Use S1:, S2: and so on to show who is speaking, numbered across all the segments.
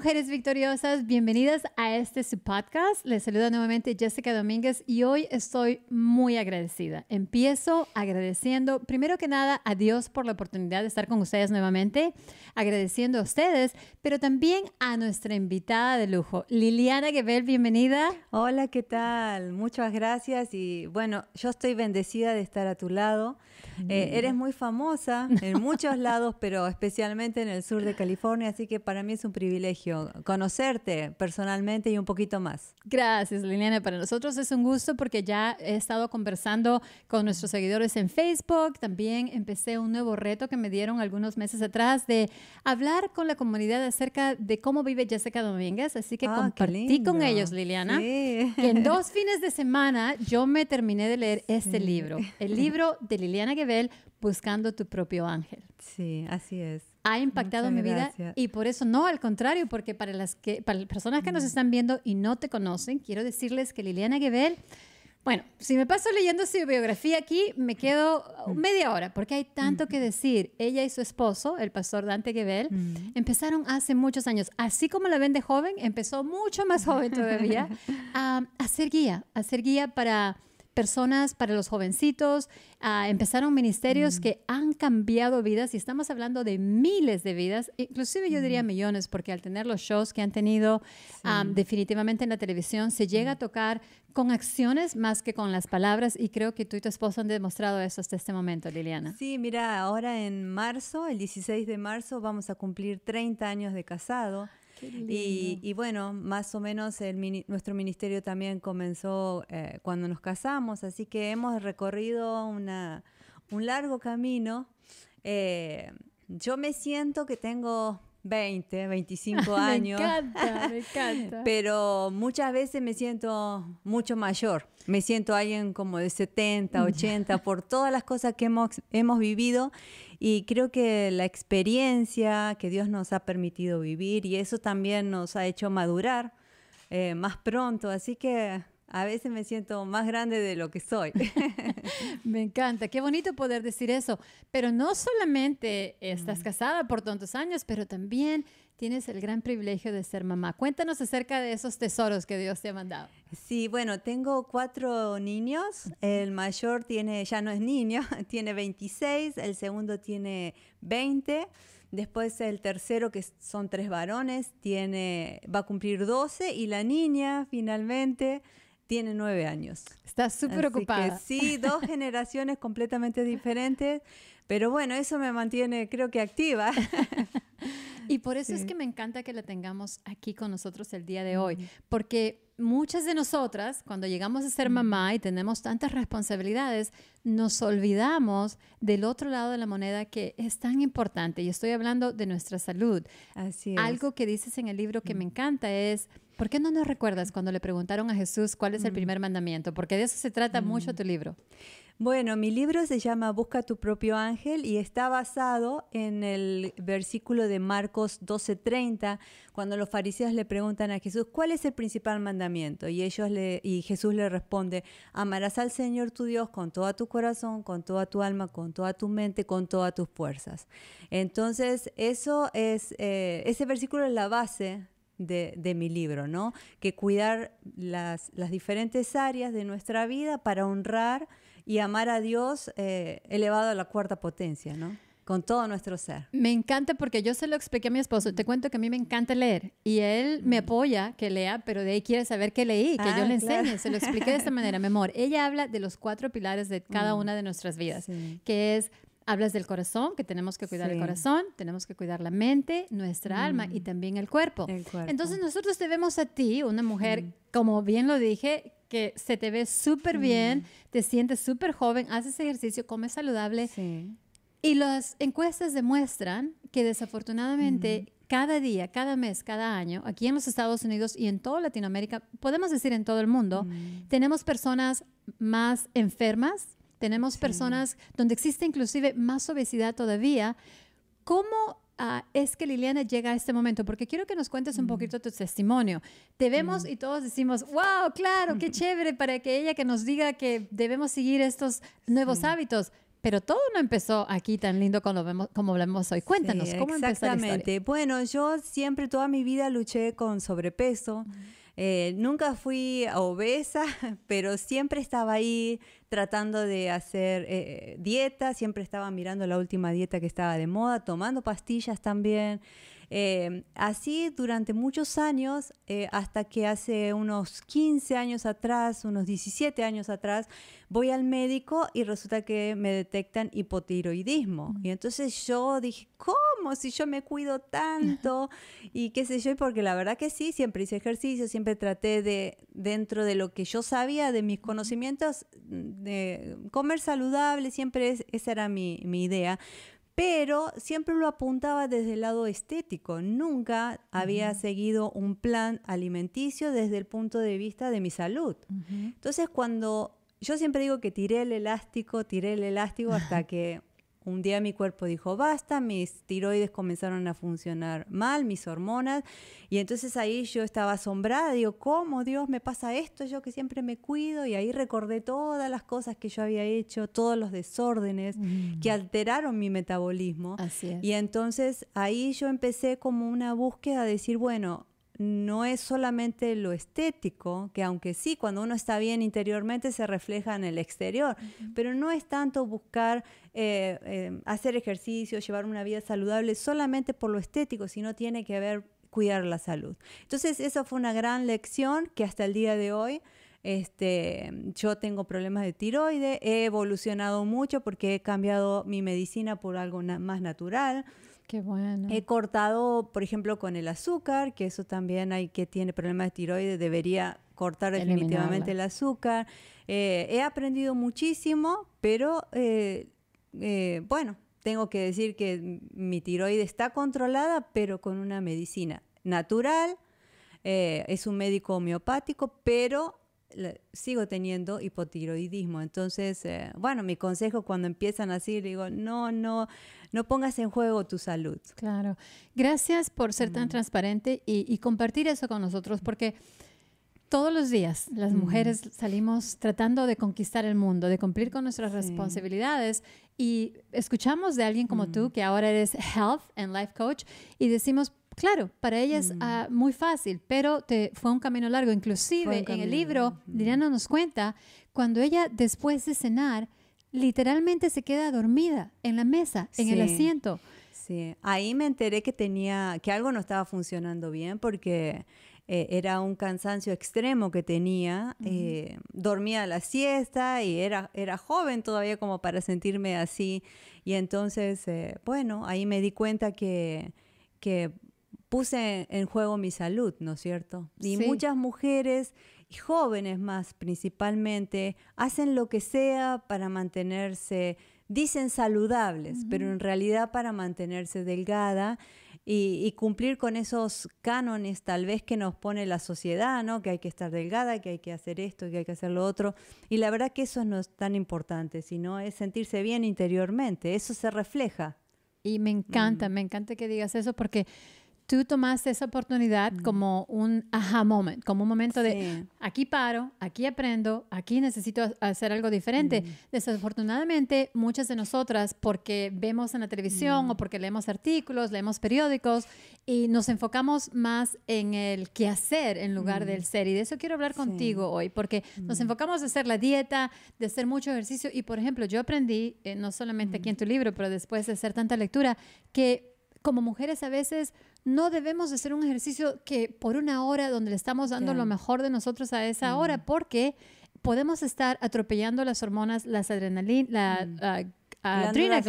S1: mujeres victoriosas, bienvenidas a este podcast. Les saluda nuevamente Jessica Domínguez y hoy estoy muy agradecida. Empiezo agradeciendo primero que nada a Dios por la oportunidad de estar con ustedes nuevamente, agradeciendo a ustedes, pero también a nuestra invitada de lujo, Liliana Gebel, bienvenida. Hola,
S2: ¿qué tal? Muchas gracias y bueno, yo estoy bendecida de estar a tu lado. Eh, eres muy famosa en muchos lados, pero especialmente en el sur de California, así que para mí es un privilegio conocerte personalmente y un poquito más. Gracias, Liliana.
S1: Para nosotros es un gusto porque ya he estado conversando con nuestros seguidores en Facebook. También empecé un nuevo reto que me dieron algunos meses atrás de hablar con la comunidad acerca de cómo vive Jessica Domínguez. Así que ah, compartí con ellos, Liliana, que en dos fines de semana yo me terminé de leer este libro, el libro de Liliana Gebel, Buscando tu propio ángel. Sí, así es ha impactado mi vida y por eso no, al contrario, porque para las, personas que nos mm. están viendo y no te conocen, quiero decirles que Liliana Gebel... Bueno, si me paso leyendo su biografía aquí, me quedo mm. media hora, porque hay tanto mm. que decir. Ella y su esposo, el pastor Dante Gebel, empezaron hace muchos años. Así como la ven de joven, empezó mucho más joven todavía a, a ser guía, a ser guía para personas, para los jovencitos. empezaron ministerios mm. que han cambiado vidas y estamos hablando de miles de vidas, inclusive yo diría mm. millones, porque al tener los shows que han tenido definitivamente en la televisión, se llega a mm. tocar con acciones más que con las palabras y creo que tú y tu esposo han demostrado eso hasta este momento, Liliana.
S2: Sí, mira, ahora en marzo, el 16 de marzo, vamos a cumplir 30 años de casado. Y, bueno, más o menos nuestro ministerio también comenzó eh, cuando nos casamos, así que hemos recorrido una, un largo camino. Eh, yo me siento que tengo 20, 25 años. me encanta, me encanta. Pero muchas veces me siento mucho mayor. Me siento alguien como de 70, 80, mm. por todas las cosas que hemos, hemos vivido y creo que la experiencia que Dios nos ha permitido vivir y eso también nos ha hecho madurar eh, más pronto. Así que a veces me siento más grande de lo que soy.
S1: me encanta, qué bonito poder decir eso. Pero no solamente estás mm. casada por tantos años, pero también
S2: tienes el gran privilegio de ser mamá. Cuéntanos acerca de esos tesoros que Dios te ha mandado. Sí, bueno, tengo cuatro niños. El mayor tiene, ya no es niño, tiene 26, el segundo tiene 20. Después el tercero, que son tres varones, tiene, va a cumplir 12 y la niña finalmente tiene nueve años. Está súper ocupada. sí, dos generaciones completamente diferentes, pero bueno, eso me mantiene, creo que activa. y por eso es
S1: que me encanta que la tengamos aquí con nosotros el día de hoy, porque muchas de nosotras, cuando llegamos a ser mamá y tenemos tantas responsabilidades, nos olvidamos del otro lado de la moneda que es tan importante, y estoy hablando de nuestra salud. Así es. Algo que dices en el libro que me encanta es ¿Por qué no nos recuerdas cuando le preguntaron a Jesús cuál
S2: es el mm. primer mandamiento? Porque de eso se trata mucho mm. tu libro. Bueno, mi libro se llama Busca tu propio ángel y está basado en el versículo de Marcos 12:30, cuando los fariseos le preguntan a Jesús, ¿cuál es el principal mandamiento? Y, Jesús le responde, amarás al Señor tu Dios con todo tu corazón, con toda tu alma, con toda tu mente, con todas tus fuerzas. Entonces, eso es, eh, ese versículo es la base de, mi libro, ¿no? Que cuidar las, diferentes áreas de nuestra vida para honrar y amar a Dios eh, elevado a la cuarta potencia, ¿no? Con todo nuestro ser.
S1: Me encanta porque yo se lo expliqué a mi esposo. Te cuento que a mí me encanta leer y él me mm. apoya que lea, pero de ahí quiere saber qué leí, que yo ah, le enseñe. Se lo expliqué de esta manera, mi amor. Ella habla de los cuatro pilares de cada mm. una de nuestras vidas, que es Hablas del corazón, que tenemos que cuidar el corazón, tenemos que cuidar la mente, nuestra alma y mm. también el cuerpo. Entonces nosotros te vemos a ti, una mujer, mm. como bien lo dije, que se te ve súper bien, mm. te sientes súper joven, haces ejercicio, comes saludable. Y las encuestas demuestran que desafortunadamente cada día, cada mes, cada año, aquí en los Estados Unidos y en toda Latinoamérica, podemos decir en todo el mundo, tenemos personas más enfermas tenemos personas donde existe inclusive más obesidad todavía. ¿Cómo ah, es que Liliana llega a este momento? Porque quiero que nos cuentes un mm. poquito tu testimonio. Te vemos mm. y todos decimos, wow, claro, qué chévere para que ella que nos diga que debemos seguir estos nuevos hábitos. Pero todo no empezó aquí tan lindo como, vemos, como hablamos hoy.
S2: Cuéntanos, ¿cómo empezó exactamente. Bueno, yo siempre toda mi vida luché con sobrepeso. Eh, nunca fui obesa, pero siempre estaba ahí tratando de hacer eh, eh, dieta, siempre estaba mirando la última dieta que estaba de moda, tomando pastillas también. Eh, así durante muchos años, eh, hasta que hace unos 15 años atrás, unos 17 años atrás, voy al médico y resulta que me detectan hipotiroidismo. Y entonces yo dije, ¿cómo si yo me cuido tanto? y qué sé yo, porque la verdad que sí, siempre hice ejercicio, siempre traté de, dentro de lo que yo sabía, de mis conocimientos, mm, de comer saludable, siempre esa era mi, mi idea pero siempre lo apuntaba desde el lado estético. Nunca había seguido un plan alimenticio desde el punto de vista de mi salud. Entonces, cuando yo siempre digo que tiré el elástico, tiré el elástico hasta que un día mi cuerpo dijo, basta, mis tiroides comenzaron a funcionar mal, mis hormonas. Y entonces ahí yo estaba asombrada, digo, ¿cómo Dios me pasa esto? Yo que siempre me cuido. Y ahí recordé todas las cosas que yo había hecho, todos los desórdenes mm. que alteraron mi metabolismo. Y entonces ahí yo empecé como una búsqueda de decir, bueno, no es solamente lo estético, que aunque sí, cuando uno está bien interiormente se refleja en el exterior, pero no es tanto buscar eh, eh, hacer ejercicio, llevar una vida saludable solamente por lo estético, sino tiene que haber cuidar la salud. Entonces, esa fue una gran lección que hasta el día de hoy este, yo tengo problemas de tiroides, he evolucionado mucho porque he cambiado mi medicina por algo más natural bueno. He cortado, por ejemplo, con el azúcar, que eso también hay que tiene problemas de tiroides, debería cortar definitivamente el azúcar. Eh, he aprendido muchísimo, pero eh, eh, bueno, tengo que decir que mi tiroides está controlada, pero con una medicina natural. es un médico homeopático, pero sigo teniendo hipotiroidismo. Entonces, eh, bueno, mi consejo cuando empiezan así, digo, no, no, no pongas en juego tu salud. Claro. Gracias por ser tan
S1: mm. transparente y, compartir eso con nosotros, porque todos los días las mm. mujeres salimos tratando de conquistar el mundo, de cumplir con nuestras responsabilidades y escuchamos de alguien como tú, mm. que ahora eres health and life coach, y decimos, Claro, para ella es mm. ah, muy fácil, pero te, fue un camino largo. Inclusive en el libro, Diana mm. nos cuenta, cuando ella después de cenar, literalmente se queda dormida en la mesa, en el asiento.
S2: Sí, ahí me enteré que tenía, que algo no estaba funcionando bien porque eh, era un cansancio extremo que tenía. Eh, dormía la siesta y era, era joven todavía como para sentirme así. Y entonces, eh, bueno, ahí me di cuenta que, que puse en juego mi salud, ¿no es cierto? Y muchas mujeres, jóvenes más principalmente, hacen lo que sea para mantenerse, dicen saludables, pero en realidad para mantenerse delgada. Y, cumplir con esos cánones tal vez que nos pone la sociedad, ¿no? Que hay que estar delgada, que hay que hacer esto, que hay que hacer lo otro. Y la verdad que eso no es tan importante, sino es sentirse bien interiormente. Eso se refleja. Y me encanta,
S1: mm. me encanta que digas eso porque tú tomaste esa oportunidad como un aha moment, como un momento de aquí paro, aquí aprendo, aquí necesito hacer algo diferente. Desafortunadamente, muchas de nosotras, porque vemos en la televisión o porque leemos artículos, leemos periódicos y nos enfocamos más en el qué hacer en lugar del ser. Y de eso quiero hablar contigo hoy, porque nos enfocamos en hacer la dieta, de hacer mucho ejercicio. Y por ejemplo, yo aprendí, eh, no solamente aquí en tu libro, pero después de hacer tanta lectura, que como mujeres a veces no debemos de hacer un ejercicio que por una hora donde le estamos dando lo mejor de nosotros a esa hora, porque podemos estar atropellando las hormonas, las adrenalinas, la, mm. ah, las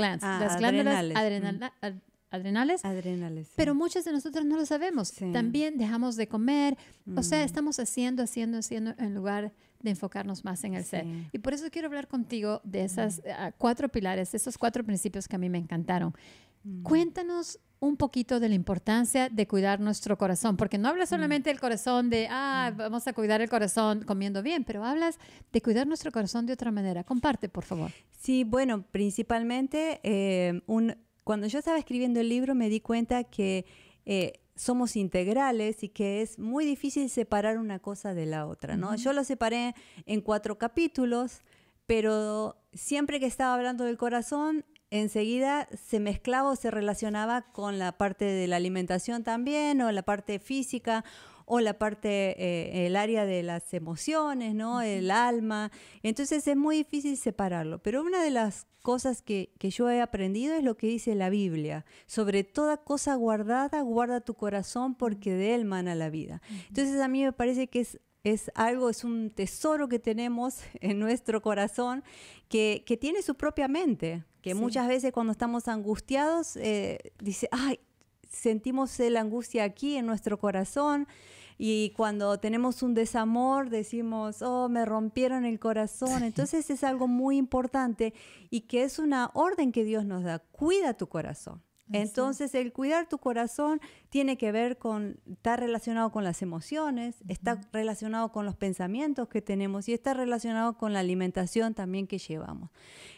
S1: glándulas adrenales. Mm. adrenales, pero muchas de nosotros no lo sabemos. También dejamos de comer, o sea, mm. estamos haciendo, haciendo, haciendo en lugar de enfocarnos más en el ser. Y por eso quiero hablar contigo de esas eh, cuatro pilares, esos cuatro principios que a mí me encantaron. Cuéntanos un poquito de la importancia de cuidar nuestro corazón, porque no hablas mm. solamente del corazón de, ah, mm. vamos a cuidar el corazón comiendo bien, pero hablas de cuidar nuestro corazón de otra manera. Comparte, por favor.
S2: Sí, bueno, principalmente eh, un, cuando yo estaba escribiendo el libro me di cuenta que eh, somos integrales y que es muy difícil separar una cosa de la otra, ¿no? Yo lo separé en cuatro capítulos, pero siempre que estaba hablando del corazón, enseguida se mezclaba o se relacionaba con la parte de la alimentación también, o la parte física, o la parte, eh, el área de las emociones, ¿no? El alma. Entonces es muy difícil separarlo. Pero una de las cosas que, que yo he aprendido es lo que dice la Biblia. Sobre toda cosa guardada, guarda tu corazón porque de él mana la vida. Entonces a mí me parece que es es algo, es un tesoro que tenemos en nuestro corazón que, tiene su propia mente, que muchas veces cuando estamos angustiados, eh, dice, ay, sentimos la angustia aquí en nuestro corazón y cuando tenemos un desamor decimos, oh, me rompieron el corazón. Entonces es algo muy importante y que es una orden que Dios nos da, cuida tu corazón. Entonces, el cuidar tu corazón tiene que ver con, está relacionado con las emociones, está relacionado con los pensamientos que tenemos y está relacionado con la alimentación también que llevamos.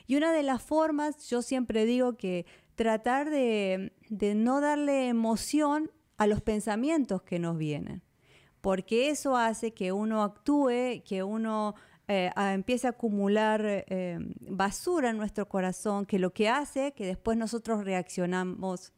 S2: Y una de las formas, yo siempre digo que tratar de no darle emoción a los pensamientos que nos vienen, porque eso hace que uno actúe, que uno empieza eh, a, a acumular eh, basura en nuestro corazón, que lo que hace que después nosotros reaccionamos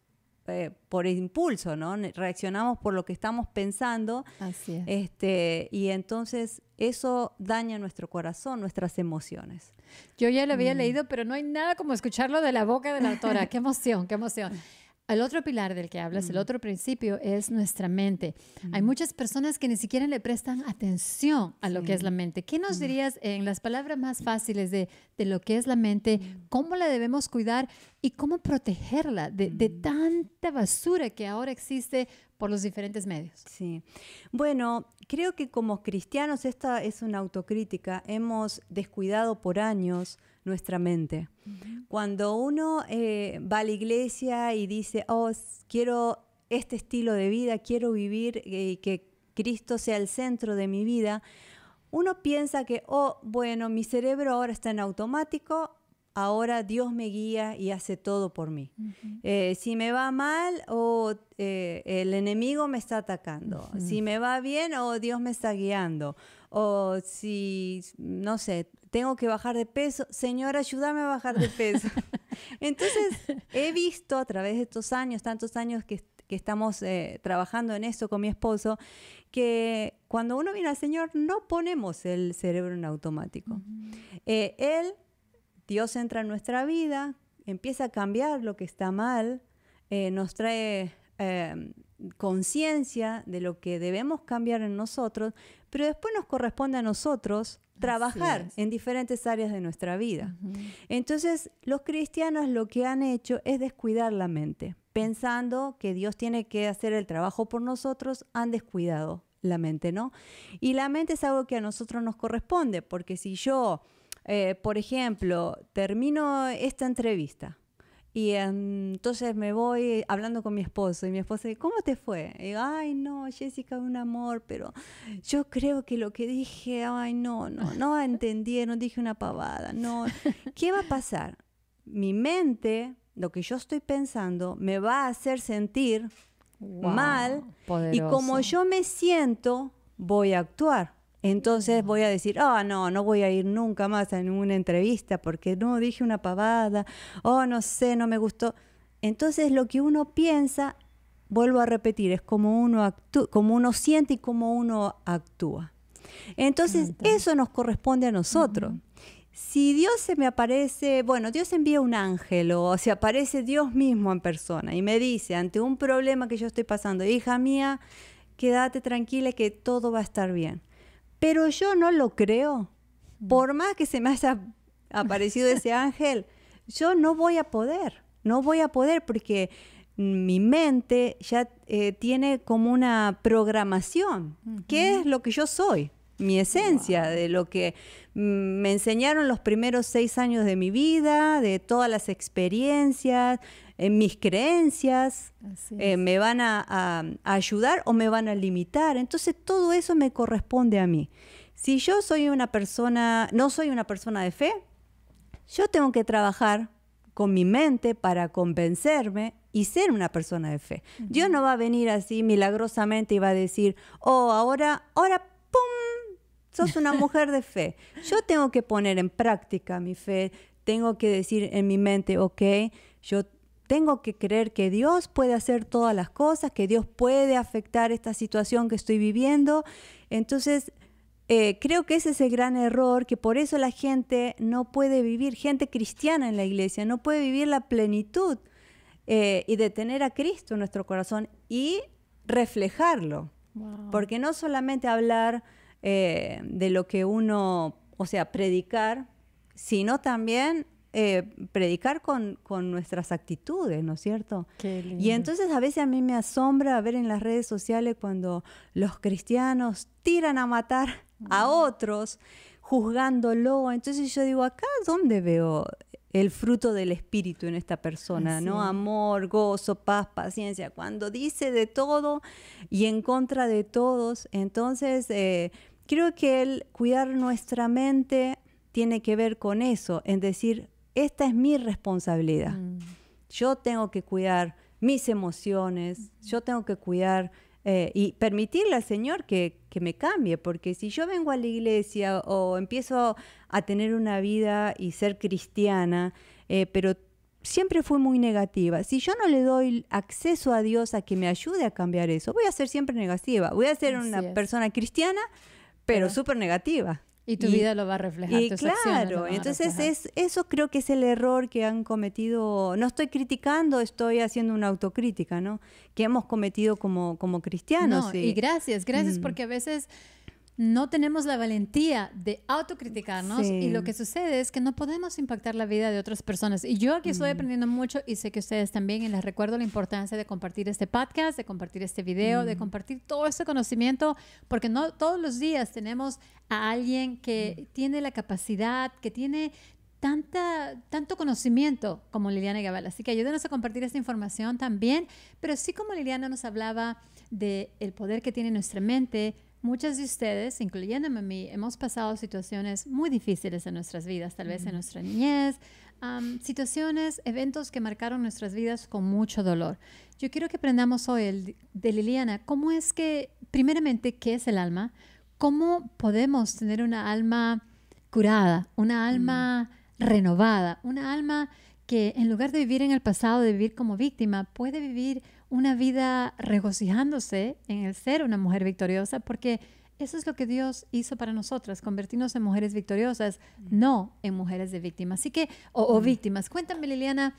S2: eh, por impulso, ¿no? Reaccionamos por lo que estamos pensando. Así Este, y entonces eso daña nuestro corazón, nuestras emociones. Yo ya lo había mm. leído, pero no hay nada como escucharlo de la
S1: boca de la autora. qué emoción, qué emoción. El otro pilar del que hablas, el mm. otro principio es nuestra mente. Hay mm. muchas personas que ni siquiera le prestan atención a lo que es la mente. ¿Qué nos mm. dirías en las palabras más fáciles de, lo que es la mente, cómo la debemos cuidar y cómo protegerla de, de tanta basura que ahora existe por los
S2: diferentes medios? Sí. Bueno, creo que como cristianos, esta es una autocrítica, hemos descuidado por años nuestra mente. Cuando uno eh, va a la iglesia y dice, oh, quiero este estilo de vida, quiero vivir y eh, que Cristo sea el centro de mi vida, uno piensa que, oh, bueno, mi cerebro ahora está en automático, ahora Dios me guía y hace todo por mí. Eh, si me va mal, o eh, el enemigo me está atacando. Si me va bien, o Dios me está guiando. O si, no sé, tengo que bajar de peso, Señor, ayúdame a bajar de peso. Entonces, he visto a través de estos años, tantos años que, estamos eh, trabajando en esto con mi esposo, que cuando uno viene al Señor no ponemos el cerebro en automático. él Dios entra en nuestra vida, empieza a cambiar lo que está mal, eh, nos trae em, conciencia de lo que debemos cambiar en nosotros, pero después nos corresponde a nosotros trabajar en diferentes áreas de nuestra vida. Entonces, los cristianos lo que han hecho es descuidar la mente, pensando que Dios tiene que hacer el trabajo por nosotros, han descuidado la mente, ¿no? Y la mente es algo que a nosotros nos corresponde, porque si yo eh, por ejemplo, termino esta entrevista y entonces me voy hablando con mi esposo y mi esposo dice, ¿cómo te fue? Y digo, ay no, Jessica, un amor, pero yo creo que lo que dije, ay no, no, no entendí, no dije una pavada, no. ¿Qué va a pasar? Mi mente, lo que yo estoy pensando, me va a hacer sentir mal y como yo me siento, voy a actuar. Entonces voy a decir, oh, no, no voy a ir nunca más a ninguna entrevista porque no dije una pavada, oh, no sé, no me gustó. Entonces lo que uno piensa, vuelvo a repetir, es como uno, actúa, como uno siente y como uno actúa. Entonces eso nos corresponde a nosotros. Si Dios se me aparece, bueno, Dios envía un ángel o se aparece Dios mismo en persona y me dice ante un problema que yo estoy pasando, hija mía, quédate tranquila que todo va a estar bien pero yo no lo creo. Mm. Por más que se me haya aparecido ese ángel, yo no voy a poder, no voy a poder porque mi mente ya eh, tiene como una programación. ¿Qué es lo que yo soy? mi esencia, de lo que me enseñaron los primeros seis años de mi vida, de todas las experiencias, eh, mis creencias, eh, me van a, ayudar o me van a limitar. Entonces todo eso me corresponde a mí. Si yo soy una persona, no soy una persona de fe, yo tengo que trabajar con mi mente para convencerme y ser una persona de fe. yo Dios no va a venir así milagrosamente y va a decir, oh, ahora, ahora sos una mujer de fe. Yo tengo que poner en práctica mi fe, tengo que decir en mi mente, ok, yo tengo que creer que Dios puede hacer todas las cosas, que Dios puede afectar esta situación que estoy viviendo. Entonces, eh, creo que ese es el gran error, que por eso la gente no puede vivir, gente cristiana en la iglesia, no puede vivir la plenitud eh, y de tener a Cristo en nuestro corazón y reflejarlo. Porque no solamente hablar eh, de lo que uno, o sea, predicar, sino también eh, predicar con, con, nuestras actitudes, ¿no es cierto? Y entonces a veces a mí me asombra ver en las redes sociales cuando los cristianos tiran a matar a otros, juzgándolo. Entonces yo digo, acá dónde veo el fruto del espíritu en esta persona, ¿no? Amor, gozo, paz, paciencia. Cuando dice de todo y en contra de todos, entonces eh, Creo que el cuidar nuestra mente tiene que ver con eso, en decir, esta es mi responsabilidad. Mm. Yo tengo que cuidar mis emociones, yo tengo que cuidar eh, y permitirle al Señor que, me cambie, porque si yo vengo a la iglesia o empiezo a tener una vida y ser cristiana, eh, pero siempre fui muy negativa. Si yo no le doy acceso a Dios a que me ayude a cambiar eso, voy a ser siempre negativa. Voy a ser una persona cristiana, pero súper negativa.
S1: Y tu vida lo va a
S2: reflejar. Y claro, entonces es, eso creo que es el error que han cometido, no estoy criticando, estoy haciendo una autocrítica, ¿no? Que hemos cometido como, como cristianos. No, y... gracias, gracias mm. porque
S1: a veces no tenemos la valentía de autocriticarnos y lo que sucede es que no podemos impactar la vida de otras personas. Y yo aquí estoy mm. aprendiendo mucho y sé que ustedes también y les recuerdo la importancia de compartir este podcast, de compartir este video, de mm. compartir todo este conocimiento, porque no todos los días tenemos a alguien que mm. tiene la capacidad, que tiene tanta, tanto conocimiento como Liliana Gabal. Así que ayúdenos a compartir esta información también, pero sí como Liliana nos hablaba del el poder que tiene nuestra mente, Muchas de ustedes, incluyéndome a mí, hemos pasado situaciones muy difíciles en nuestras vidas, tal vez en nuestra niñez, situaciones, eventos que marcaron nuestras vidas con mucho dolor. Yo quiero que aprendamos hoy de Liliana cómo es que, primeramente, qué es el alma, cómo podemos tener una alma curada, una alma renovada, una alma que en lugar de vivir en el pasado, de vivir como víctima, puede vivir una vida regocijándose en el ser una mujer victoriosa, porque eso es lo que Dios hizo para nosotras, convertirnos en mujeres victoriosas, mm. no en mujeres de víctimas. Así que, o, mm. víctimas. Cuéntame, Liliana,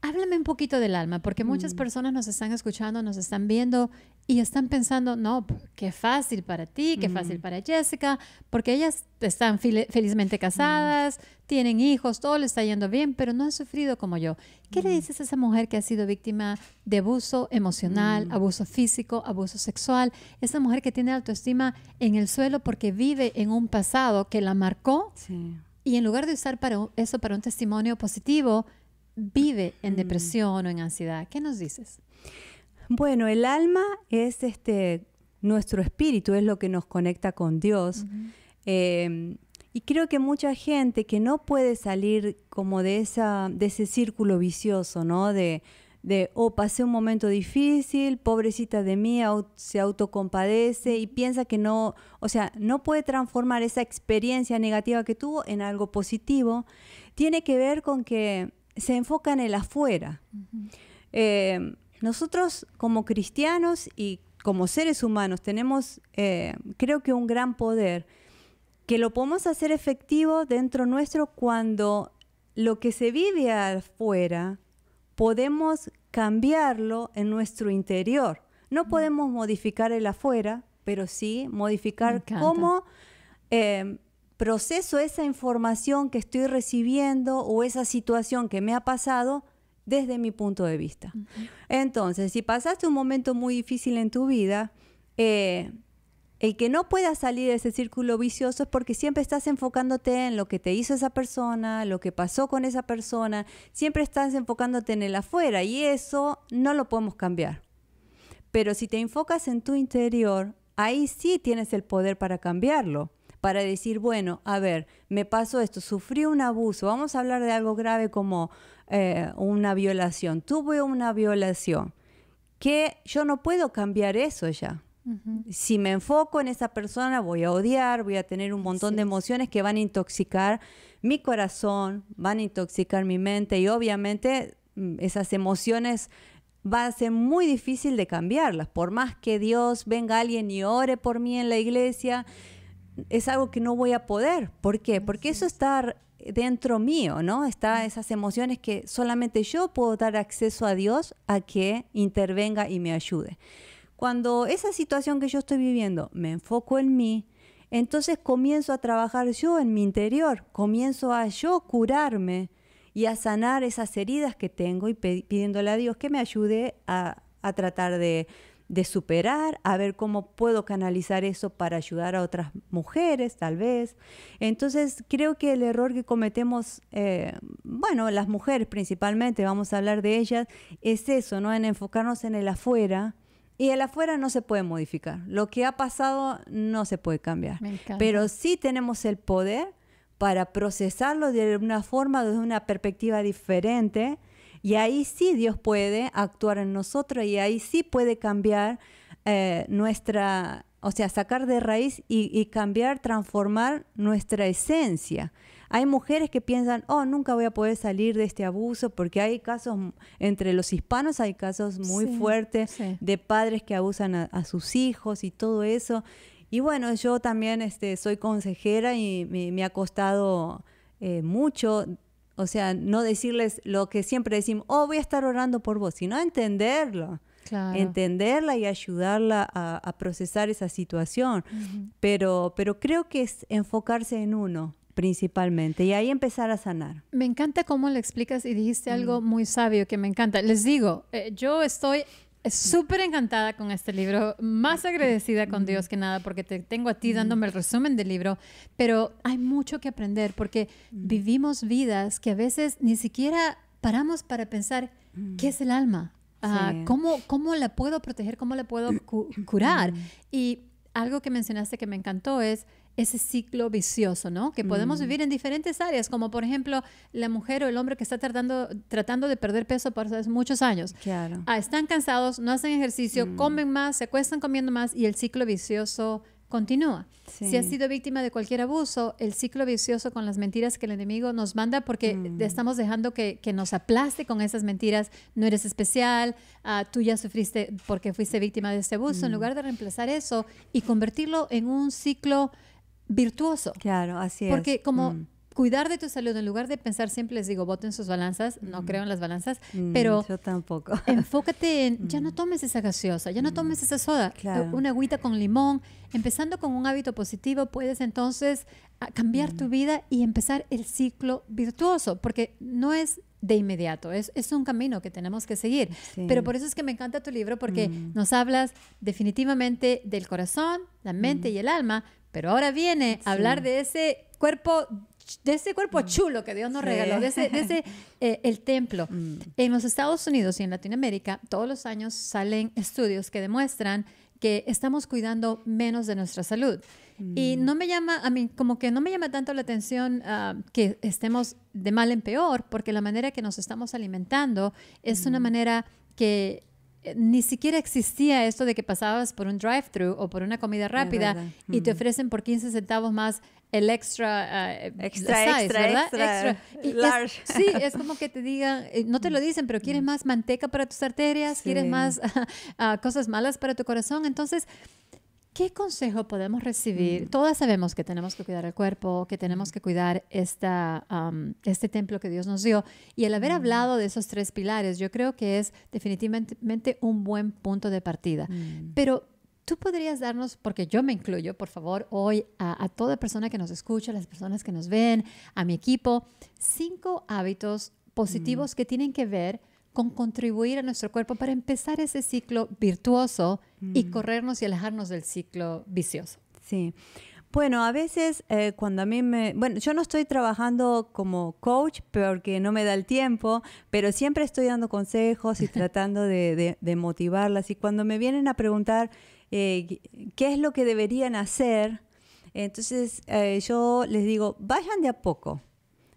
S1: háblame un poquito del alma, porque muchas mm. personas nos están escuchando, nos están viendo y están pensando, no, qué fácil para ti, qué fácil mm. para Jessica, porque ellas están felizmente mm. casadas, tienen hijos, todo le está yendo bien, pero no han sufrido como yo. ¿Qué le mm. dices a esa mujer que ha sido víctima de abuso emocional, abuso físico, abuso sexual? Esa mujer que tiene autoestima en el suelo porque vive en un pasado que la marcó y en lugar de usar para eso para un testimonio positivo, vive en depresión o en ansiedad. ¿Qué nos dices?
S2: Bueno, el alma es este, nuestro espíritu, es lo que nos conecta con Dios. Em, y creo que mucha gente que no puede salir como de, esa, de ese círculo vicioso, ¿no? De, oh, pasé un momento difícil, pobrecita de mí, se autocompadece y piensa que no, o sea, no puede transformar esa experiencia negativa que tuvo en algo positivo, tiene que ver con que se enfoca en el afuera. Nosotros como cristianos y como seres humanos tenemos, eh, creo que, un gran poder que lo podemos hacer efectivo dentro nuestro cuando lo que se vive afuera podemos cambiarlo en nuestro interior. No mm. podemos modificar el afuera, pero sí modificar cómo eh, proceso esa información que estoy recibiendo o esa situación que me ha pasado desde mi punto de vista. Entonces, si pasaste un momento muy difícil en tu vida, eh, el que no puedas salir de ese círculo vicioso es porque siempre estás enfocándote en lo que te hizo esa persona, lo que pasó con esa persona, siempre estás enfocándote en el afuera y eso no lo podemos cambiar. Pero si te enfocas en tu interior, ahí sí tienes el poder para cambiarlo, para decir, bueno, a ver, me pasó esto, sufrí un abuso, vamos a hablar de algo grave como eh, una violación, tuve una violación, que yo no puedo cambiar eso ya. Si me enfoco en esa persona, voy a odiar, voy a tener un montón de emociones que van a intoxicar mi corazón, van a intoxicar mi mente y obviamente mm, esas emociones van a ser muy difícil de cambiarlas. Por más que Dios venga alguien y ore por mí en la iglesia, es algo que no voy a poder. ¿Por qué? Porque eso está dentro mío, ¿no? Está esas emociones que solamente yo puedo dar acceso a Dios a que intervenga y me ayude. Cuando esa situación que yo estoy viviendo me enfoco en mí, entonces comienzo a trabajar yo en mi interior, comienzo a yo curarme y a sanar esas heridas que tengo y pidiéndole a Dios que me ayude a, a tratar de, de superar, a ver cómo puedo canalizar eso para ayudar a otras mujeres, tal vez. Entonces, creo que el error que cometemos, eh, bueno, las mujeres principalmente, vamos a hablar de ellas, es eso, ¿no? En enfocarnos en el afuera. Y el afuera no se puede modificar. Lo que ha pasado no se puede cambiar. Pero sí tenemos el poder para procesarlo de una forma, desde una perspectiva diferente, y ahí sí Dios puede actuar en nosotros y ahí sí puede cambiar eh, nuestra, o sea, sacar de raíz y, cambiar, transformar nuestra esencia. Hay mujeres que piensan, oh, nunca voy a poder salir de este abuso, porque hay casos, entre los hispanos hay casos muy fuertes de padres que abusan a, sus hijos y todo eso. Y bueno, yo también este, soy consejera y me, ha costado eh, mucho o sea, no decirles lo que siempre decimos, oh, voy a estar orando por vos, sino entenderlo. entenderla y ayudarla a, procesar esa situación. pero, pero creo que es enfocarse en uno principalmente y ahí empezar a sanar.
S1: Me encanta cómo le explicas y dijiste algo mm. muy sabio que me encanta. Les digo, eh, yo estoy Súper encantada con este libro, más agradecida con Dios que nada porque te tengo a ti dándome el resumen del libro, pero hay mucho que aprender porque vivimos vidas que a veces ni siquiera paramos para pensar qué es el alma, ah, cómo, la puedo proteger, cómo la puedo curar. Y algo que mencionaste que me encantó es ese ciclo vicioso, ¿no? Que podemos mm. vivir en diferentes áreas, como por ejemplo la mujer o el hombre que está tratando, tratando de perder peso por muchos años. Claro. Ah, están cansados, no hacen ejercicio, mm. comen más, se acuestan comiendo más y el ciclo vicioso continúa. Si has sido víctima de cualquier abuso, el ciclo vicioso con las mentiras que el enemigo nos manda, porque mm. estamos dejando que, nos aplaste con esas mentiras, no eres especial, ah, tú ya sufriste porque fuiste víctima de este abuso, en lugar de reemplazar eso y convertirlo en un ciclo virtuoso. Claro, así es. Porque como mm. cuidar de tu salud, en lugar de pensar siempre, les digo, voten sus balanzas, no mm. creo en las balanzas, mm, pero... Yo tampoco. enfócate en, ya no tomes esa gaseosa, ya no tomes esa soda, eh, claro. una agüita con limón. Empezando con un hábito positivo, puedes entonces ah, cambiar tu vida y empezar el ciclo virtuoso, porque no es de inmediato. Es, es, un camino que tenemos que seguir. Pero por eso es que me encanta tu libro, porque nos hablas definitivamente del corazón, la mente y el alma, pero ahora viene a hablar de ese cuerpo de ese cuerpo mm. chulo que Dios nos regaló, de ese, eh, el templo. Mm. En los Estados Unidos y en Latinoamérica, todos los años salen estudios que demuestran que estamos cuidando menos de nuestra salud. Y mm. no me llama, a mí, como que no me llama tanto la atención ah, que estemos de mal en peor, porque la manera que nos estamos alimentando es una manera que eh, ni siquiera existía esto de que pasabas por un drive-thru o por una comida rápida y te mm. ofrecen por 15 centavos más el extra, eh, extra size, ¿verdad? large. sí, es como que te digan, eh, no te lo mm. dicen, pero quieres mm. más manteca para tus arterias, quieres más ah, cosas malas para tu corazón, entonces ¿Qué consejo podemos recibir? Mm. Todas sabemos que tenemos que cuidar el cuerpo, que tenemos que cuidar esta, este templo que Dios nos dio. Y el haber mm. hablado de esos tres pilares, yo creo que es definitivamente un buen punto de partida. Mm. Pero tú podrías darnos, porque yo me incluyo, por favor, hoy a, a toda persona que nos escucha, a las personas que nos ven, a mi equipo, cinco hábitos positivos que tienen que ver con contribuir a nuestro cuerpo para empezar ese ciclo virtuoso y mm. corrernos
S2: y alejarnos del ciclo vicioso. Sí. Bueno, a veces eh, cuando a mí me... Bueno, yo no estoy trabajando como coach porque no me da el tiempo, pero siempre estoy dando consejos y tratando de, motivarlas. Y cuando me vienen a preguntar eh, qué es lo que deberían hacer, entonces eh, yo les digo, vayan de a poco.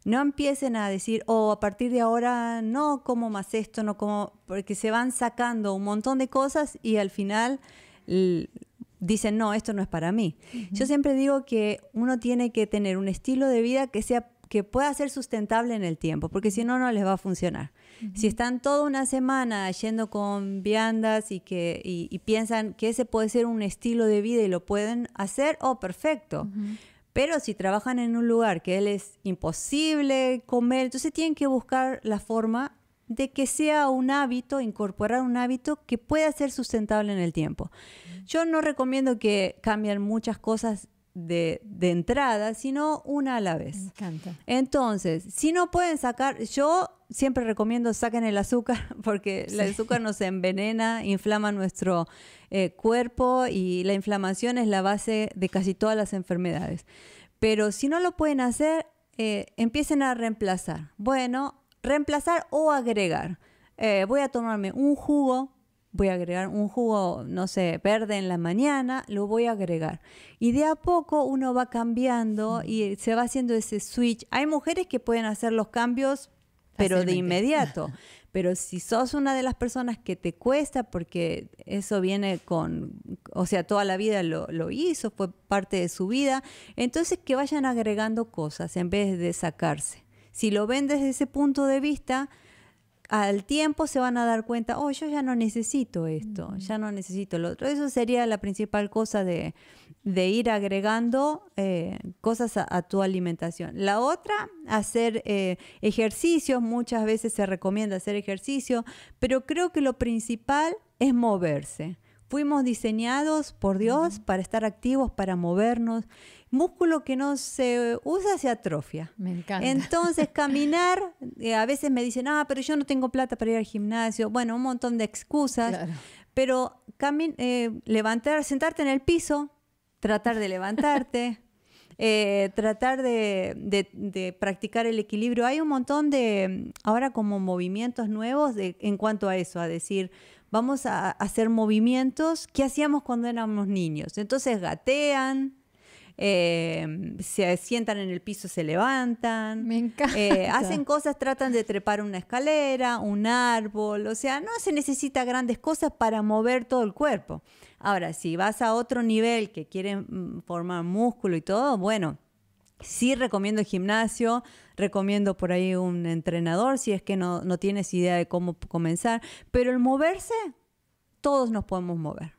S2: No empiecen a decir, oh, a partir de ahora no como más esto, no como, porque se van sacando un montón de cosas y al final dicen, no, esto no es para mí. Yo siempre digo que uno tiene que tener un estilo de vida que sea que pueda ser sustentable en el tiempo, porque si no, no les va a funcionar. Si están toda una semana yendo con viandas y, que, y, piensan que ese puede ser un estilo de vida y lo pueden hacer, oh, perfecto. Pero si trabajan en un lugar que él es imposible comer, entonces tienen que buscar la forma de que sea un hábito, incorporar un hábito que pueda ser sustentable en el tiempo. Yo no recomiendo que cambien muchas cosas de, entrada, sino una a la vez. Me encanta. Entonces, si no pueden sacar, yo siempre recomiendo saquen el azúcar porque el azúcar nos envenena, inflama nuestro eh, cuerpo y la inflamación es la base de casi todas las enfermedades. Pero si no lo pueden hacer, eh, empiecen a reemplazar. Bueno, reemplazar o agregar. Eh, voy a tomarme un jugo, voy a agregar un jugo, no sé, verde en la mañana, lo voy a agregar. Y de a poco uno va cambiando mm. y se va haciendo ese switch. Hay mujeres que pueden hacer los cambios pero de inmediato. Pero si sos una de las personas que te cuesta, porque eso viene con, o sea, toda la vida lo, hizo, fue parte de su vida, entonces que vayan agregando cosas en vez de sacarse. Si lo ven desde ese punto de vista, al tiempo se van a dar cuenta, oh, yo ya no necesito esto, ya no necesito lo otro. Eso sería la principal cosa de, ir agregando eh, cosas a, tu alimentación. La otra, hacer eh, ejercicios, muchas veces se recomienda hacer ejercicio, pero creo que lo principal es moverse. Fuimos diseñados por Dios para estar activos, para movernos músculo que no se usa se atrofia. Me encanta. Entonces, caminar, eh, a veces me dicen, ah, pero yo no tengo plata para ir al gimnasio. Bueno, un montón de excusas. Pero eh, levantar, sentarte en el piso, tratar de levantarte, eh, tratar de, practicar el equilibrio. Hay un montón de, ahora como movimientos nuevos en cuanto a eso, a decir, vamos a, a hacer movimientos que hacíamos cuando éramos niños. Entonces gatean, Em, se sientan en el piso, se levantan. Me eh, hacen cosas, tratan de trepar una escalera, un árbol, o sea, no se necesita grandes cosas para mover todo el cuerpo. Ahora, si vas a otro nivel que quieren mm, formar músculo y todo, bueno, Sí recomiendo el gimnasio, recomiendo por ahí un entrenador si es que no, no, tienes idea de cómo comenzar, pero el moverse, todos nos podemos mover.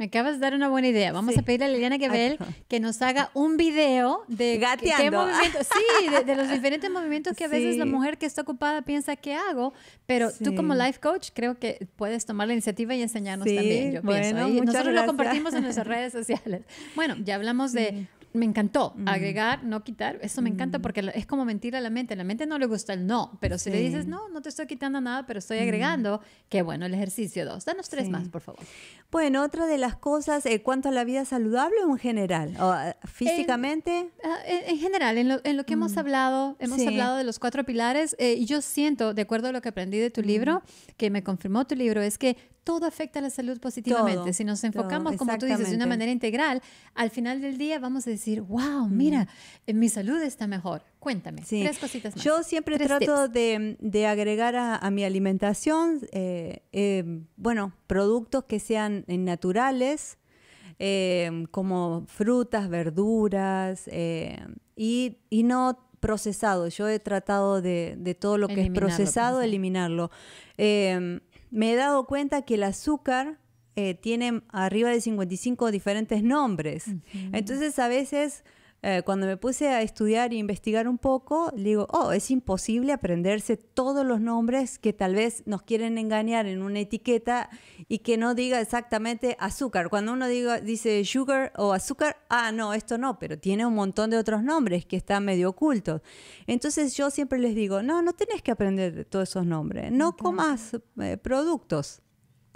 S1: Me acabas de dar una buena idea. Vamos a pedirle a Liliana Quebel que nos haga un video de sí, de, los diferentes movimientos que a veces la mujer que está ocupada piensa que hago, pero tú como life coach creo que puedes tomar la iniciativa y enseñarnos también, yo nosotros lo compartimos en nuestras redes sociales. Bueno, ya hablamos de me encantó agregar, no quitar. Eso me encanta porque es como mentir a la mente. la mente no le gusta el no, pero si le dices, no, no te estoy quitando nada, pero estoy agregando, qué bueno el ejercicio dos. Danos tres más, por favor.
S2: Bueno, otra de las cosas, eh, ¿cuánto a la vida saludable en general? Ah, ¿Físicamente? Ah, en, general, en
S1: lo, que hemos mm. hablado, hemos hablado de los cuatro pilares. Eh, y yo siento, de acuerdo a lo que aprendí de tu mm. libro, que me confirmó tu libro, es que todo afecta a la salud positivamente. si nos enfocamos, como tú dices, de una manera integral, al final del día vamos a decir, wow, mm. mira, eh, mi salud está mejor. Cuéntame, tres cositas más. Yo siempre trato
S2: de, agregar a, mi alimentación, eh, eh, bueno, productos que sean naturales, como frutas, verduras, y, no procesados. Yo he tratado de, todo lo que es procesado, eliminarlo me he dado cuenta que el azúcar eh, tiene arriba de 55 diferentes nombres. Entonces a veces eh, cuando me puse a estudiar e investigar un poco, digo, oh, es imposible aprenderse todos los nombres que tal vez nos quieren engañar en una etiqueta y que no diga exactamente azúcar. Cuando uno diga, dice sugar o azúcar, ah, no, esto no, pero tiene un montón de otros nombres que están medio ocultos. Entonces yo siempre les digo, no, no tenés que aprender todos esos nombres, no comas eh, productos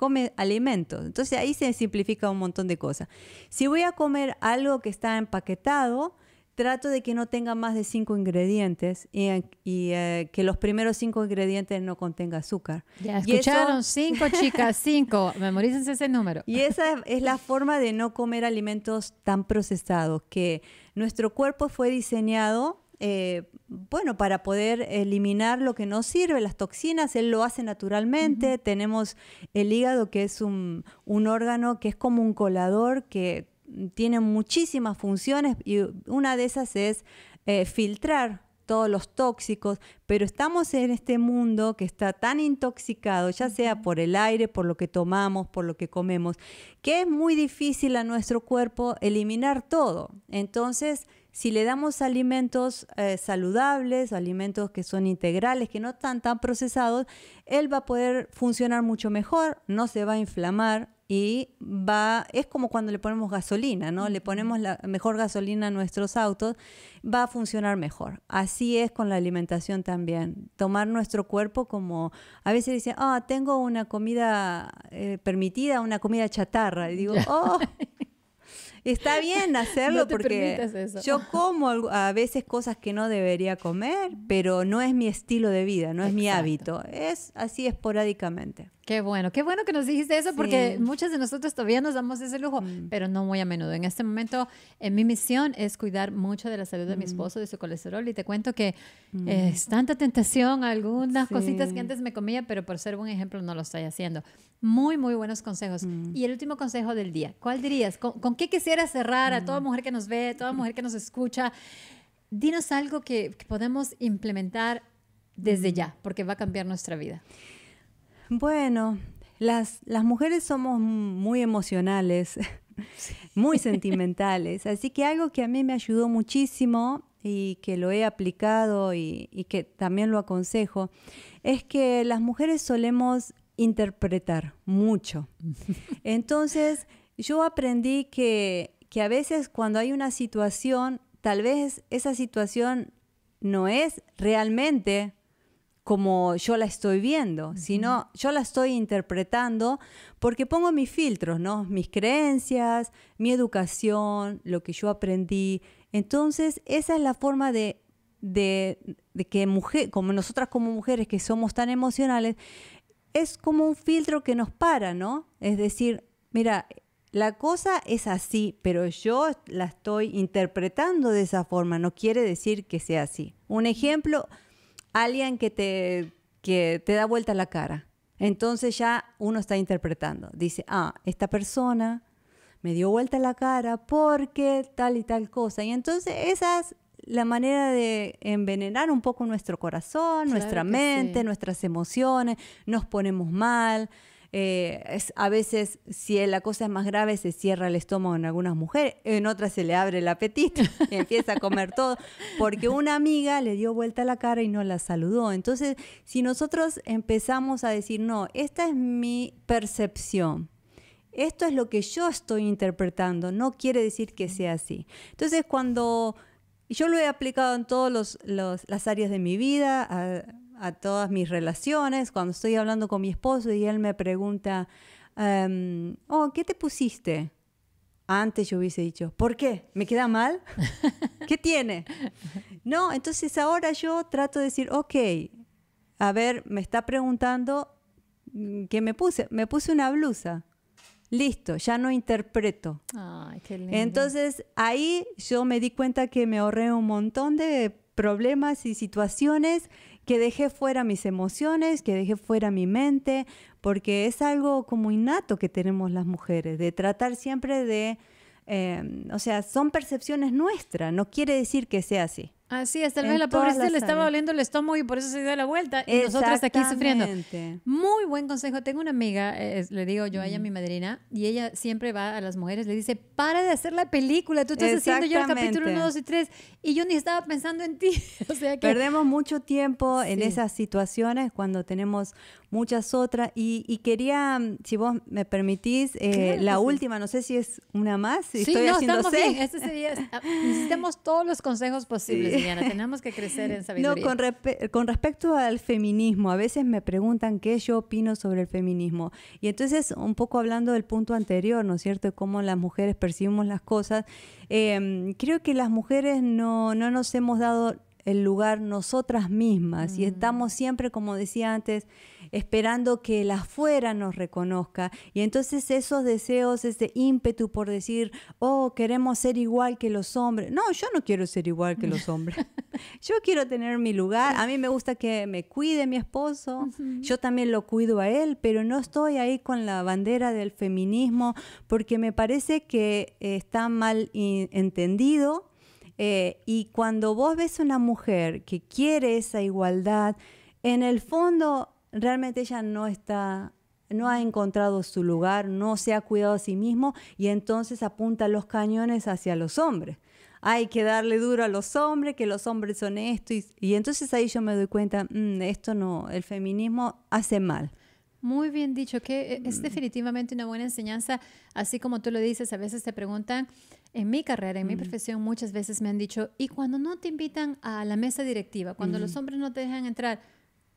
S2: come alimentos. Entonces ahí se simplifica un montón de cosas. Si voy a comer algo que está empaquetado, trato de que no tenga más de cinco ingredientes y, eh, que los primeros cinco ingredientes no contenga azúcar. Ya escucharon, cinco chicas, cinco. Memorícense ese número. Y esa es la forma de no comer alimentos tan procesados, que nuestro cuerpo fue diseñado eh, bueno, para poder eliminar lo que no sirve, las toxinas, él lo hace naturalmente. Tenemos el hígado, que es un, órgano que es como un colador, que tiene muchísimas funciones y una de esas es eh, filtrar todos los tóxicos, pero estamos en este mundo que está tan intoxicado, ya sea por el aire, por lo que tomamos, por lo que comemos, que es muy difícil a nuestro cuerpo eliminar todo. Entonces, si le damos alimentos eh, saludables, alimentos que son integrales, que no están tan procesados, él va a poder funcionar mucho mejor, no se va a inflamar y va, es como cuando le ponemos gasolina, ¿no? Le ponemos la mejor gasolina a nuestros autos, va a funcionar mejor. Así es con la alimentación también. Tomar nuestro cuerpo como, a veces dicen, ah, tengo una comida eh, permitida, una comida chatarra. Y digo, oh, Está bien hacerlo porque yo como a veces cosas que no debería comer, pero no es mi estilo de vida, no es mi hábito. Es así esporádicamente.
S1: Qué bueno, qué bueno que nos dijiste eso porque muchas de nosotros todavía nos damos ese lujo, mm. pero no muy a menudo. En este momento, eh, mi misión es cuidar mucho de la salud de mi mm. esposo, de su colesterol, y te cuento que mm. eh, es tanta tentación, algunas cositas que antes me comía, pero por ser un ejemplo no lo estoy haciendo. Muy, muy buenos consejos. Y el último consejo del día, ¿cuál dirías? ¿Con, qué quisiera cerrar a toda mujer que nos ve, toda mujer que nos escucha? Dinos algo que podemos implementar desde ya, porque va a cambiar nuestra vida.
S2: Bueno, las, mujeres somos muy emocionales, muy sentimentales, así que algo que a mí me ayudó muchísimo y que lo he aplicado y, y que también lo aconsejo, es que las mujeres solemos interpretar mucho. Entonces, yo aprendí que, que, a veces cuando hay una situación, tal vez esa situación no es realmente como yo la estoy viendo, sino yo la estoy interpretando porque pongo mis filtros, ¿no? Mis creencias, mi educación, lo que yo aprendí. Entonces, esa es la forma de, que mujer, como nosotras como mujeres que somos tan emocionales, es como un filtro que nos para, ¿no? Es decir, mira, la cosa es así, pero yo la estoy interpretando de esa forma, no quiere decir que sea así. Un ejemplo, alguien que te, te da vuelta la cara. Entonces ya uno está interpretando. Dice, ah, esta persona me dio vuelta la cara porque tal y tal cosa. Y entonces esa es la manera de envenenar un poco nuestro corazón, nuestra mente, nuestras emociones, nos ponemos mal, eh, es, a veces, si la cosa es más grave, se cierra el estómago en algunas mujeres, en otras se le abre el apetito y empieza a comer todo, porque una amiga le dio vuelta la cara y no la saludó. Entonces, si nosotros empezamos a decir, no, esta es mi percepción, esto es lo que yo estoy interpretando, no quiere decir que sea así. Entonces, cuando yo lo he aplicado en todas las áreas de mi vida, a, a todas mis relaciones, cuando estoy hablando con mi esposo y él me pregunta, em, oh, ¿qué te pusiste? Antes yo hubiese dicho, ¿por qué? ¿Me queda mal? ¿Qué tiene? No, entonces ahora yo trato de decir, ok, a ver, me está preguntando mm, qué me puse. Me puse una blusa. Listo, ya no interpreto.
S1: Entonces
S2: ahí yo me di cuenta que me ahorré un montón de problemas y situaciones que dejé fuera mis emociones, que dejé fuera mi mente, porque es algo como innato que tenemos las mujeres, de tratar siempre de, eh, o sea, son percepciones nuestras, no quiere decir que sea así.
S1: Así hasta tal vez la pobrecita le estaba doliendo el estómago y por eso se dio la vuelta y nosotros aquí sufriendo. Muy buen consejo. Tengo una amiga, le digo yo a ella, mm. mi madrina, y ella siempre va a las mujeres, le dice, para de hacer la película, tú estás haciendo yo el capítulo 1, 2 y 3 y yo ni estaba pensando en ti. o sea que... Perdemos
S2: mucho tiempo en esas situaciones cuando tenemos muchas otras y, y quería, si vos me permitís, eh, la última, no sé si es una más, si sí, no, estamos Bien.
S1: Este sería, ah, necesitamos todos los consejos posibles tenemos que
S2: crecer en sabiduría. No, con, respecto al feminismo, a veces me preguntan qué yo opino sobre el feminismo. Y entonces, un poco hablando del punto anterior, ¿no es cierto?, cómo las mujeres percibimos las cosas, em, creo que las mujeres no, no nos hemos dado el lugar nosotras mismas y mm. estamos siempre, como decía antes, esperando que el afuera nos reconozca. Y entonces esos deseos, ese ímpetu por decir, oh, queremos ser igual que los hombres. No, yo no quiero ser igual que los hombres. yo quiero tener mi lugar. A mí me gusta que me cuide mi esposo. Yo también lo cuido a él, pero no estoy ahí con la bandera del feminismo porque me parece que eh, está mal entendido. Eh, y cuando vos ves una mujer que quiere esa igualdad, en el fondo realmente ella no está no ha encontrado su lugar, no se ha cuidado a sí mismo y entonces apunta los cañones hacia los hombres. Hay que darle duro a los hombres, que los hombres son esto. Y, entonces ahí yo me doy cuenta, mm, esto no, el feminismo hace mal.
S1: Muy bien dicho, que eh, es definitivamente una buena enseñanza, así como tú lo dices, a veces te preguntan, en mi carrera, en mi mm. profesión, muchas veces me han dicho, y cuando no te invitan a la mesa directiva, cuando los mm. hombres no te dejan entrar,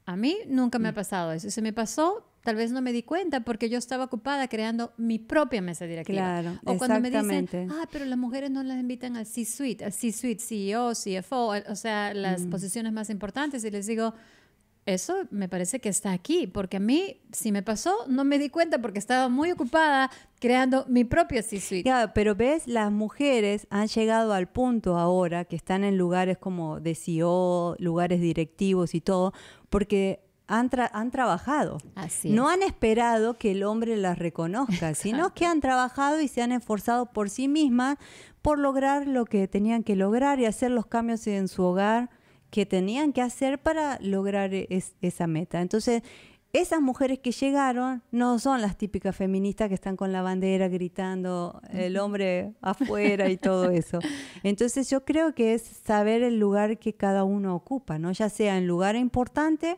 S1: a mí nunca me ha mm. pasado eso. Se me pasó, tal vez no me di cuenta porque yo estaba ocupada creando mi propia mesa directiva. Claro, o cuando me dicen, ah, pero las mujeres no las invitan al C-suite, al C-suite, CEO, CFO, o sea, las mm. posiciones más importantes, y les digo, eso me parece que está aquí, porque a mí, si me pasó, no me di cuenta porque estaba muy ocupada creando mi propia C-Suite. Claro,
S2: pero ves, las mujeres han llegado al punto ahora que están en lugares como de CEO, lugares directivos y todo, porque han, han trabajado. no han esperado que el hombre las reconozca, sino que han trabajado y se han esforzado por sí mismas por lograr lo que tenían que lograr y hacer los cambios en su hogar que tenían que hacer para lograr esa meta. Entonces, esas mujeres que llegaron no son las típicas feministas que están con la bandera gritando el hombre afuera y todo eso. Entonces yo creo que es saber el lugar que cada uno ocupa, ¿no? Ya sea en lugar importante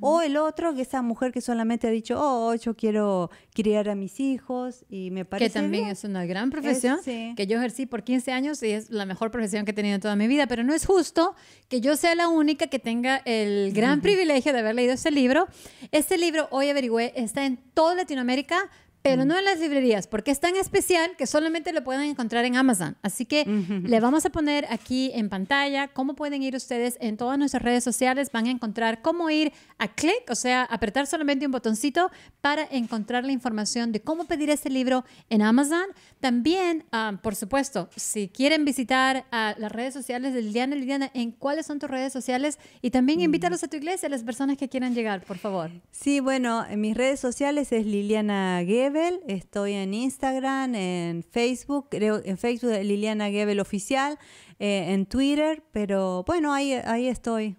S2: o el otro, que esa mujer que solamente ha dicho, oh, yo quiero criar a mis hijos y me parece... Que también es una gran profesión
S1: que yo ejercí por 15 años y es la mejor profesión que he tenido en toda mi vida, pero no es justo que yo sea la única que tenga el gran privilegio de haber leído este libro. Este libro, hoy averigüé, está en toda Latinoamérica, pero no en las librerías, porque es tan especial que solamente lo pueden encontrar en Amazon. Así que le vamos a poner aquí en pantalla cómo pueden ir ustedes en todas nuestras redes sociales. Van a encontrar cómo ir a click o sea, apretar solamente un botoncito para encontrar la información de cómo pedir este libro en Amazon. También, ah, por supuesto, si quieren visitar ah, las redes sociales de Liliana, Liliana, ¿en cuáles son tus redes sociales? Y también mm. invítalos a tu iglesia, a las personas que quieran llegar, por favor.
S2: Sí, bueno, en mis redes sociales es Liliana Guevara estoy en Instagram, en Facebook, creo en Facebook Liliana Gebel Oficial, eh, en Twitter, pero bueno, ahí, ahí estoy.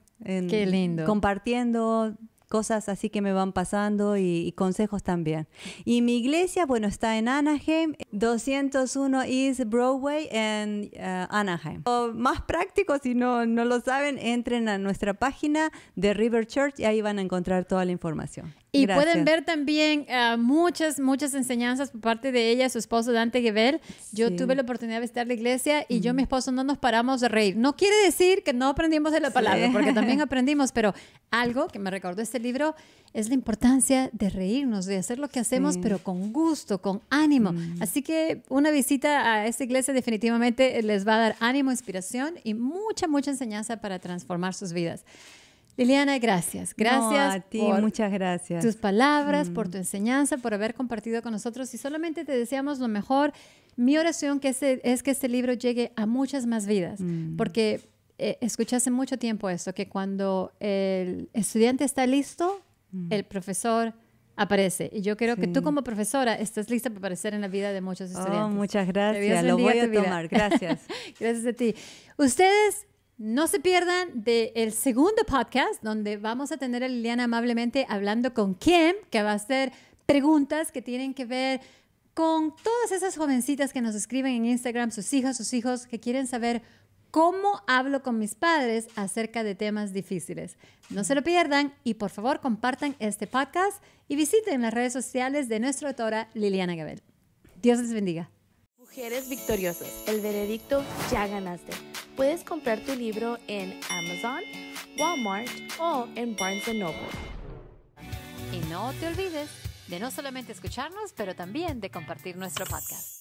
S2: Compartiendo cosas así que me van pasando y, consejos también. Y mi iglesia, bueno, está en Anaheim, 201 East Broadway en eh, Anaheim. más práctico, si no, no lo saben, entren a nuestra página de River Church y ahí van a encontrar toda la información. Y pueden ver
S1: también ah, muchas, muchas enseñanzas por parte de ella, su esposo Dante Gebel. Yo tuve la oportunidad de visitar la iglesia y yo y mi mm. esposo no nos paramos de reír. No quiere decir que no aprendimos de la palabra, porque también aprendimos, pero algo que me recordó este libro es la importancia de reírnos, de hacer lo que hacemos, pero con gusto, con ánimo. Mm. Así que una visita a esta iglesia definitivamente les va a dar ánimo, inspiración y mucha, mucha enseñanza para transformar sus vidas. Liliana, gracias. Gracias a ti, muchas
S2: gracias. Tus palabras,
S1: por mm. tu enseñanza, por haber compartido con nosotros y solamente te deseamos lo mejor. Mi oración que es que este libro llegue a muchas más vidas, mm. porque eh, escuchase mucho tiempo esto, que cuando el estudiante está listo, mm. el profesor aparece. Y yo creo que tú como profesora estás lista para aparecer en la vida de muchos oh, estudiantes. Oh, muchas gracias, lo voy a tomar, gracias. gracias a ti. Ustedes no se pierdan del segundo podcast donde vamos a tener a Liliana amablemente hablando con Kim, que va a hacer preguntas que tienen que ver con todas esas jovencitas que nos escriben en Instagram, sus hijas, sus hijos, que quieren saber cómo hablo con mis padres acerca de temas difíciles. No se lo pierdan y por favor compartan este podcast y visiten las redes sociales de nuestra autora Liliana Gabel. Dios les bendiga.
S2: Mujeres Victoriosas, el veredicto ya ganaste. Puedes comprar tu libro en Amazon, Walmart o en Barnes Noble. Y no te olvides
S1: de no solamente escucharnos, pero también de compartir nuestro podcast.